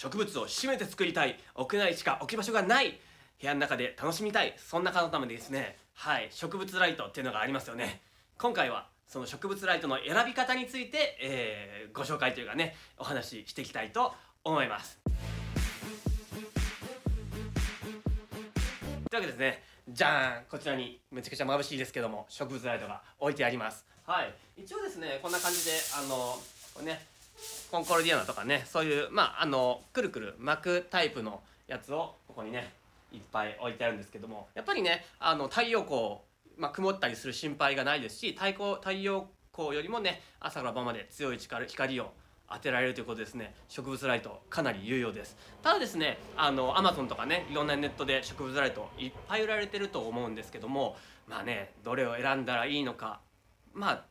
植物を締めて作りたい屋内しか置き場所がない部屋の中で楽しみたいそんな方のためにですねはい植物ライトっていうのがありますよね今回はその植物ライトの選び方について、えー、ご紹介というかねお話ししていきたいと思いますというわけですねじゃーんこちらにめちゃくちゃ眩しいですけども植物ライトが置いてありますはい一応ですねこんな感じであのこれねコンコルディアナとかねそういうまああのくるくる巻くタイプのやつをここにねいっぱい置いてあるんですけどもやっぱりねあの太陽光、まあ、曇ったりする心配がないですし太光太陽光よりもね朝から晩まで強い力光を当てられるということですね植物ライトかなり有用ですただですねあのアマゾンとかねいろんなネットで植物ライトいっぱい売られてると思うんですけどもまあねどれを選んだらいいのかまあ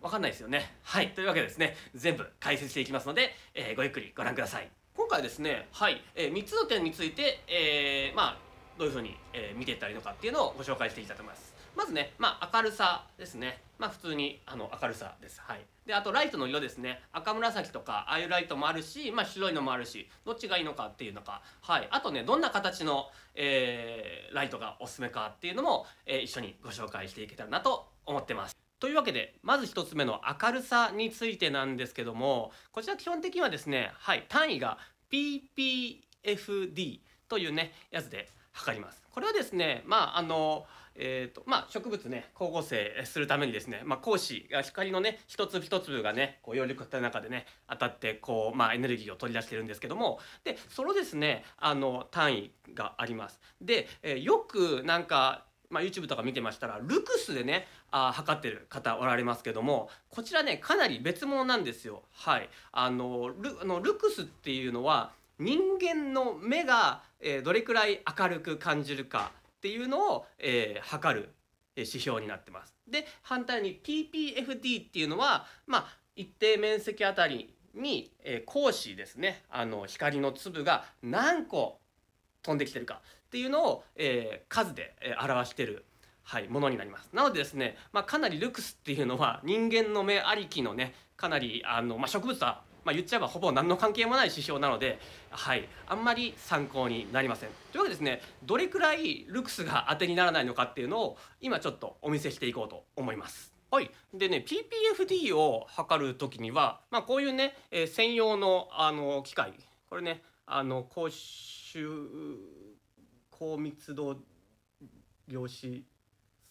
わかんないですよね。はい。というわけでですね、全部解説していきますので、えー、ごゆっくりご覧ください。今回ですね、はい、えー、3つの点について、えー、まあ、どういうふうに、え見ていったらいいのかっていうのをご紹介していきたいと思います。まずね、まあ、明るさですね。まあ、普通に、あの、明るさです。はい。で、あと、ライトの色ですね。赤紫とか、ああいうライトもあるし、まあ、白いのもあるし、どっちがいいのかっていうのか。はい。あとね、どんな形の、えー、ライトがおすすめかっていうのも、えー、一緒にご紹介していけたらなと思ってます。というわけで、まず1つ目の明るさについてなんですけども、こちら基本的にはですね、はい、単位が PPFD というね、やつで測ります。これはですね、まあ、あの、えーとまあ、植物ね光合成するためにですね、まあ、光子が光のね一粒一粒がねこう葉緑化の中でね当たってこう、まあ、エネルギーを取り出してるんですけどもでそのですねあの単位があります。で、えー、よくなんかまあ、YouTube とか見てましたらルクスでねあ測ってる方おられますけどもこちらねかなり別物なんですよ。はい、あのルあのルクスっていうのは人間の目が、えー、どれくらい明るく感じるかっていうのを、えー、測る指標になってます。で反対に PPFD っていうのは、まあ、一定面積あたりに、えー、光子ですねあの光の粒が何個飛んできてるかっていうのを、えー、数で表してるはい、ものになります。なのでですね、まあ、かなりルクスっていうのは人間の目ありきのねかなりあの、まあ、植物は、まあ、言っちゃえばほぼ何の関係もない指標なので、はい、あんまり参考になりません。というわけでですねどれくらいルクスが当てにならないのかっていうのを今ちょっとお見せしていこうと思います。はい、でね PPFD を測る時には、まあ、こういうね、えー、専用のあの機械これねあの高密度量子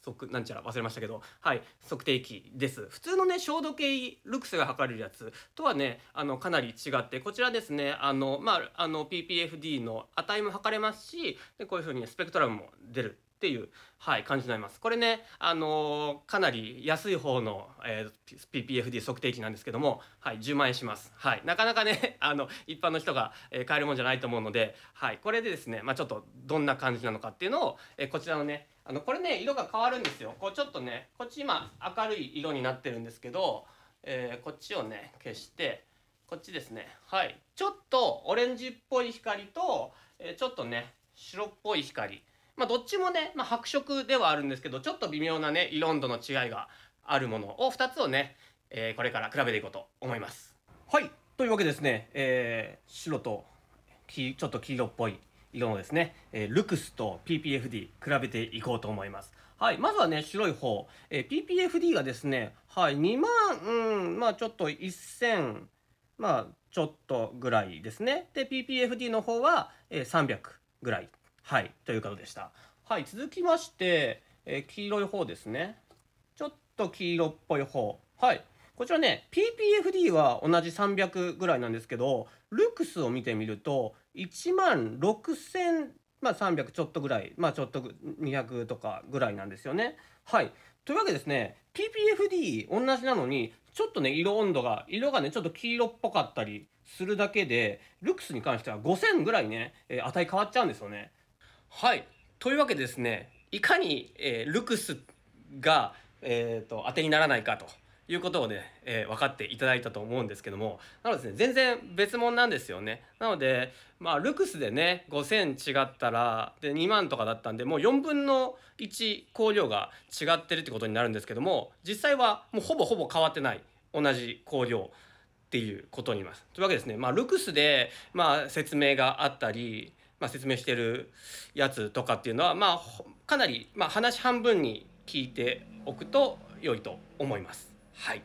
測なんちゃら忘れましたけどはい測定器です普通のね照度計ルクスが測れるやつとはねあのかなり違ってこちらですねあのまああの PPFD の値も測れますしでこういうふうに、ね、スペクトラムも出るっていう、はい、感じになります。これね、あのー、かなり安い方の、えー、PPFD 測定器なんですけども、はい、10万円します。はい、なかなかね、あの、一般の人が、え買えるもんじゃないと思うので、はい、これでですね、まあ、ちょっとどんな感じなのかっていうのを、えー、こちらのね、あの、これね、色が変わるんですよ。こう、ちょっとね、こっち今、明るい色になってるんですけど、えー、こっちをね、消して、こっちですね。はい。ちょっとオレンジっぽい光と、えー、ちょっとね、白っぽい光。まあ、どっちもね、まあ、白色ではあるんですけど、ちょっと微妙なね、色温度の違いがあるものを2つをね、えー、これから比べていこうと思います。はい。というわけですね、えー、白とちょっと黄色っぽい色のですね、えー、ルクスと PPFD 比べていこうと思います。はい。まずはね、白い方。えー、PPFD がですね、はい、2万、うん、まあちょっと1000、まあちょっとぐらいですね。で、PPFD の方は、えー、300ぐらい。はい、ということでした。はい、続きまして、えー、黄色い方ですね。ちょっと黄色っぽい方。はい。こちらね、PPFD は同じ300ぐらいなんですけど、ルクスを見てみると、1万6300、まあ、300ちょっとぐらい、まあ、ちょっと200とかぐらいなんですよね。はい。というわけですね、PPFD 同じなのに、ちょっとね、色温度が、色がね、ちょっと黄色っぽかったりするだけで、ルクスに関しては5000ぐらいね、えー、値変わっちゃうんですよね。はいというわけでですねいかに、えー、ルクスが、えーと、当てにならないかということをね、えー、分かっていただいたと思うんですけどもなので、ね、全然別物なんですよねなのでまあルクスでね5,000違ったらで2万とかだったんでもう4分の1香料が違ってるってことになるんですけども実際はもうほぼほぼ変わってない同じ香料っていうことになります。というわけですね、まあ、ルクスで、まあ、説明があったりまあ、説明してるやつとかっていうのは、まあ、かなり、まあ、話半分に聞いておくと良いと思います。はい、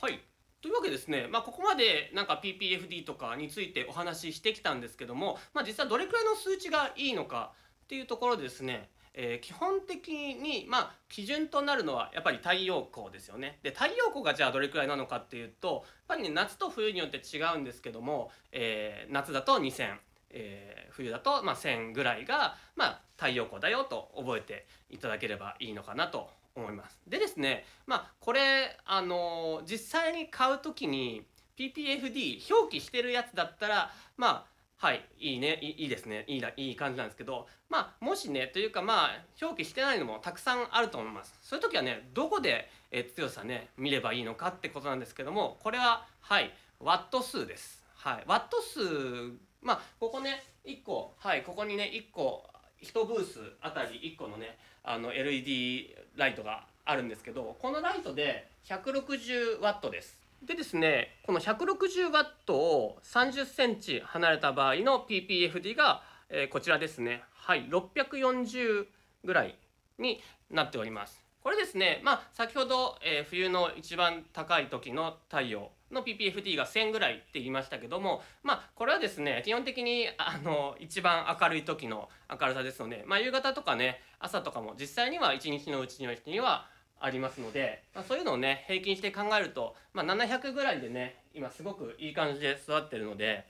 はいというわけですね、まあ、ここまでなんか PPFD とかについてお話ししてきたんですけども、まあ、実はどれくらいの数値がいいのかっていうところでですね、えー、基本的に、まあ、基準となるのはやっぱり太陽光ですよね。で太陽光がじゃあどれくらいなのかっていうとやっぱりね夏と冬によって違うんですけども、えー、夏だと2000えー、冬だと、まあ、1000ぐらいが、まあ、太陽光だよと覚えていただければいいのかなと思います。でですね、まあ、これ、あのー、実際に買う時に PPFD 表記してるやつだったら、まあ、はい、いいね、いいですね、いいないい感じなんですけど、まあ、もしね、というか、まあ、表記してないのもたくさんあると思います。そういう時はね、どこで、え強さね、見ればいいのかってことなんですけども、これは、はい、ワット数です。はい、ワット数まあ、ね1個はいここにね1個1ブースあたり1個のねあの LED ライトがあるんですけどこのライトで 160W ですでですねこの 160W を 30cm 離れた場合の PPFD が、えー、こちらですねはい640ぐらいになっておりますこれですねまあ先ほど、えー、冬の一番高い時の太陽の PPFT が1000ぐらいって言いましたけども、まあ、これはですね、基本的に、あの、一番明るい時の明るさですので、まあ、夕方とかね、朝とかも実際には1日のうちの日にはありますので、まあ、そういうのをね、平均して考えると、まあ、700ぐらいでね、今すごくいい感じで育ってるので、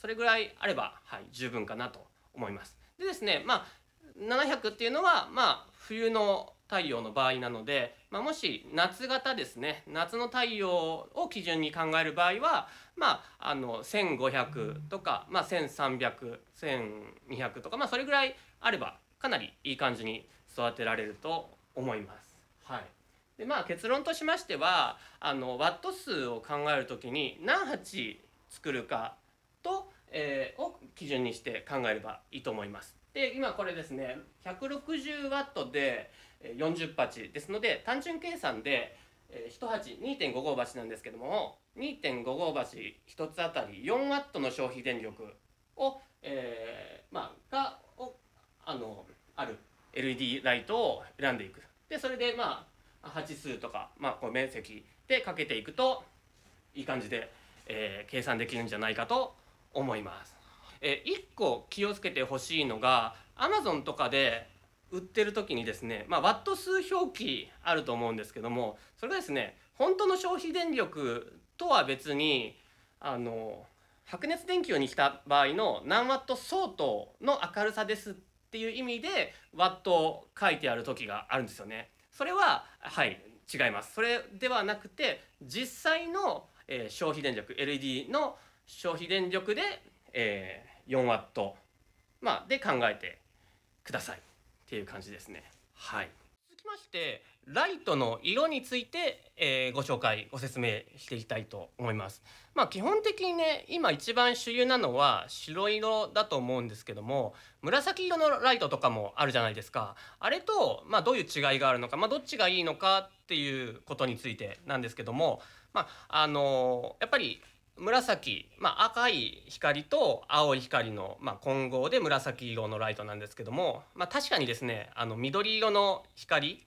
それぐらいあれば、はい、十分かなと思います。でですね、まあ、700っていうのは、まあ、冬の太陽の場合なので、まあ、もし夏型ですね夏の太陽を基準に考える場合は、まあ、あの1500とか、まあ、13001200とか、まあ、それぐらいあればかなりいい感じに育てられると思います。はいでまあ、結論としましてはあのワット数を考える時に何鉢作るかと、えー、を基準にして考えればいいと思います。で今これですね160ワットで40鉢ですので単純計算で1鉢2.5号鉢なんですけども2.5号鉢1つあたり4ワットの消費電力を、えー、まあ、がをあのある LED ライトを選んでいくでそれでまあ鉢数とか、まあ、こう面積でかけていくといい感じで、えー、計算できるんじゃないかと思います。えー、1個気をつけてほしいのが Amazon とかで売ってる時にですね、まあ、ワット数表記あると思うんですけどもそれがですね本当の消費電力とは別にあの白熱電球にした場合の何ワット相当の明るさですっていう意味でワットを書いてある時があるんですよね。それははい違います。それではなくて実際の、えー、消費電力 LED の消費電力で、えー、4ワットまあで考えてください。っていう感じですね。はい。続きまして、ライトの色について、えー、ご紹介、ご説明していきたいと思います。まあ、基本的にね、今一番主流なのは白色だと思うんですけども、紫色のライトとかもあるじゃないですか。あれと、まあ、どういう違いがあるのか、まあ、どっちがいいのかっていうことについてなんですけども、まあ、あのー、やっぱり紫、まあ、赤い光と青い光の、まあ、混合で紫色のライトなんですけども、まあ、確かにですねあの緑色の光っ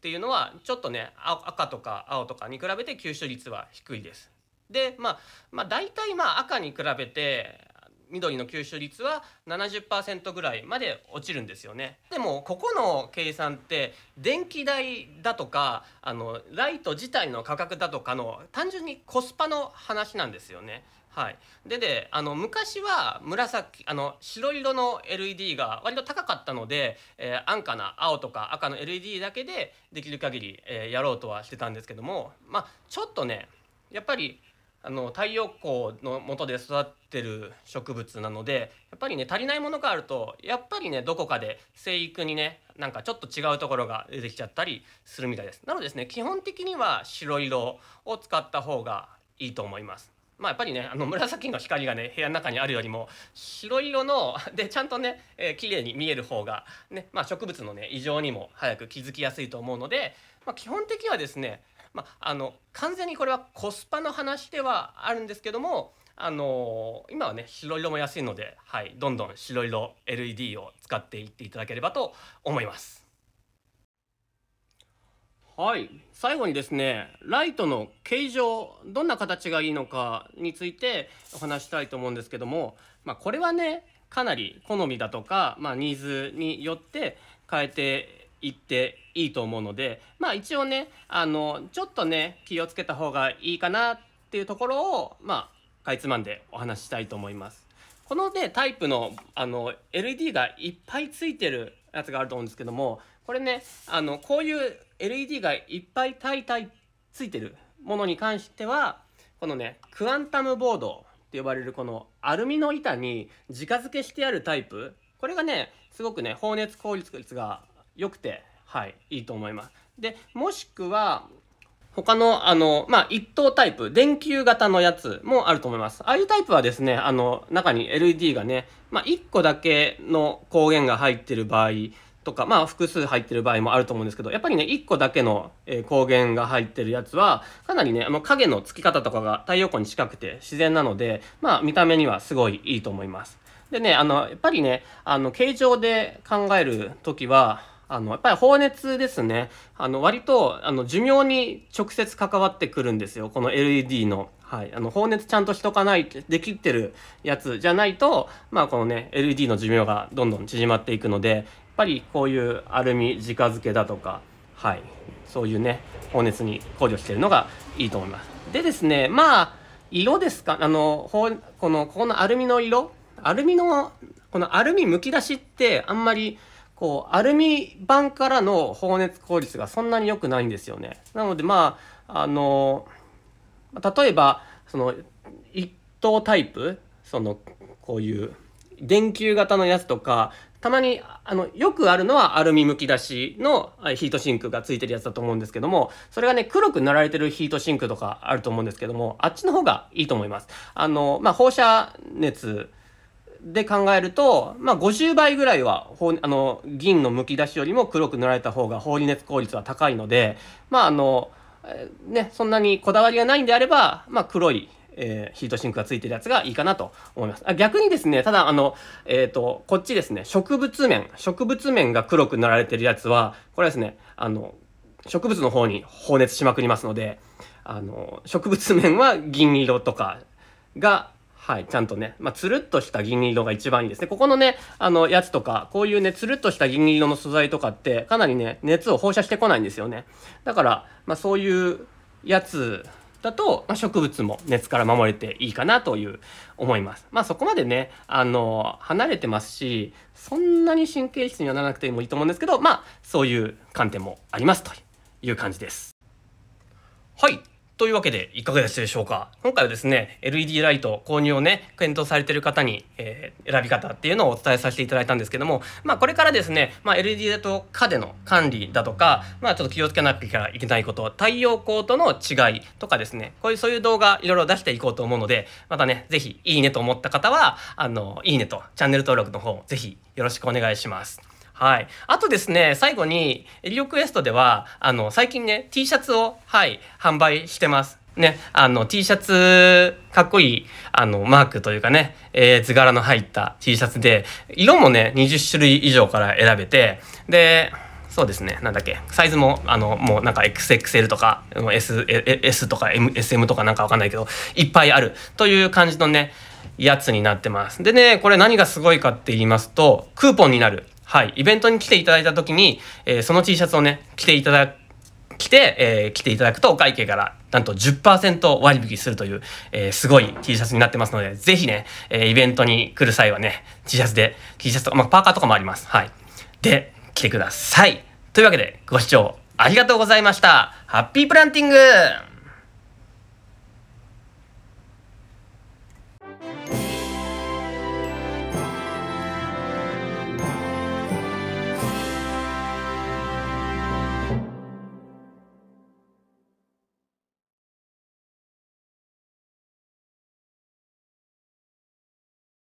ていうのはちょっとね赤とか青とかに比べて吸収率は低いです。でまあ、まあ、大体まあ赤に比べて緑の吸収率は70%ぐらいまで落ちるんですよねでもここの計算って電気代だとかあのライト自体の価格だとかの単純にコスパの話なんですよねはい、でであの昔は紫あの白色の LED が割と高かったので、えー、安価な青とか赤の LED だけでできる限り、えー、やろうとはしてたんですけどもまあちょっとねやっぱりあの太陽光の下で育ってる植物なのでやっぱりね足りないものがあるとやっぱりねどこかで生育にねなんかちょっと違うところが出てきちゃったりするみたいですなのでですね基本的には白色を使った方がいいと思いますまあ、やっぱりねあの紫の光がね部屋の中にあるよりも白色の でちゃんとね、えー、綺麗に見える方がね、まあ、植物のね異常にも早く気づきやすいと思うので、まあ、基本的にはですねまあ、あの完全にこれはコスパの話ではあるんですけどもあの今はね白色も安いので、はい、どんどん白色 LED を使っていっていただければと思います。はい最後にですねライトの形状どんな形がいいのかについてお話したいと思うんですけども、まあ、これはねかなり好みだとか、まあ、ニーズによって変えて行っていいと思うので、まあ一応ね、あの、ちょっとね、気をつけた方がいいかなっていうところを、まあ、かいつまんでお話したいと思います。このね、タイプの、あの、LED がいっぱいついてるやつがあると思うんですけども、これね、あの、こういう LED がいっぱいタイタイついてるものに関しては、このね、クアンタムボードって呼ばれるこのアルミの板に直付けしてあるタイプ、これがね、すごくね、放熱効率が良くて、はい、いいと思います。で、もしくは、他の、あの、まあ、一等タイプ、電球型のやつもあると思います。ああいうタイプはですね、あの、中に LED がね、まあ、一個だけの光源が入ってる場合とか、まあ、複数入ってる場合もあると思うんですけど、やっぱりね、一個だけの光源が入ってるやつは、かなりね、あの、影の付き方とかが太陽光に近くて自然なので、まあ、見た目にはすごいいいと思います。でね、あの、やっぱりね、あの、形状で考えるときは、あの、やっぱり放熱ですね。あの、割と、あの、寿命に直接関わってくるんですよ。この LED の。はい。あの、放熱ちゃんとしとかない、できてるやつじゃないと、まあ、このね、LED の寿命がどんどん縮まっていくので、やっぱりこういうアルミ直付けだとか、はい。そういうね、放熱に考慮してるのがいいと思います。でですね、まあ、色ですかあの、この、このアルミの色アルミの、このアルミむき出しってあんまり、こうアルミ板からの放熱効率がそんなに良くないんですよね。なのでまああの例えばその一等タイプそのこういう電球型のやつとかたまにあのよくあるのはアルミむき出しのヒートシンクがついてるやつだと思うんですけどもそれがね黒く塗られてるヒートシンクとかあると思うんですけどもあっちの方がいいと思います。あのまあ、放射熱で考えると、まあ、50倍ぐらいはあの銀のむき出しよりも黒く塗られた方が放り熱効率は高いので、まああのね、そんなにこだわりがないんであれば、まあ、黒いえー、ヒートシンクがついてるやつがいいかなと思います。あ逆にですね、ただあの、えっ、ー、と、こっちですね、植物面、植物面が黒く塗られてるやつは、これはですね、あの、植物の方に放熱しまくりますので、あの、植物面は銀色とかが、はい、ちゃんとね、まあ、つるっとした銀色が一番いいですね。ここのね、あの、やつとか、こういうね、つるっとした銀色の素材とかって、かなりね、熱を放射してこないんですよね。だから、まあ、そういうやつだと、まあ、植物も熱から守れていいかなという思います。まあ、そこまでね、あの、離れてますし、そんなに神経質にはならなくてもいいと思うんですけど、まあ、そういう観点もありますという感じです。はい。というわけでいかがでしたでしょうか今回はですね LED ライト購入をね検討されてる方に、えー、選び方っていうのをお伝えさせていただいたんですけどもまあこれからですね、まあ、LED ライト下での管理だとかまあちょっと気をつけなきゃいけないこと太陽光との違いとかですねこういうそういう動画いろいろ出していこうと思うのでまたね是非いいねと思った方はあのいいねとチャンネル登録の方是非よろしくお願いします。はい。あとですね、最後に、エリオクエストでは、あの、最近ね、T シャツを、はい、販売してます。ね、あの、T シャツ、かっこいい、あの、マークというかね、えー、図柄の入った T シャツで、色もね、20種類以上から選べて、で、そうですね、なんだっけ、サイズも、あの、もうなんか XXL とか、S、S とか、SM とかなんかわかんないけど、いっぱいあるという感じのね、やつになってます。でね、これ何がすごいかって言いますと、クーポンになる。はい、イベントに来ていただいた時に、えー、その T シャツをね、着ていただ、着て、えー、着ていただくとお会計からなんと10%割引するという、えー、すごい T シャツになってますので、ぜひね、えイベントに来る際はね、T シャツで、T シャツとか、まあ、パーカーとかもあります。はい。で、来てください。というわけで、ご視聴ありがとうございました。ハッピープランティング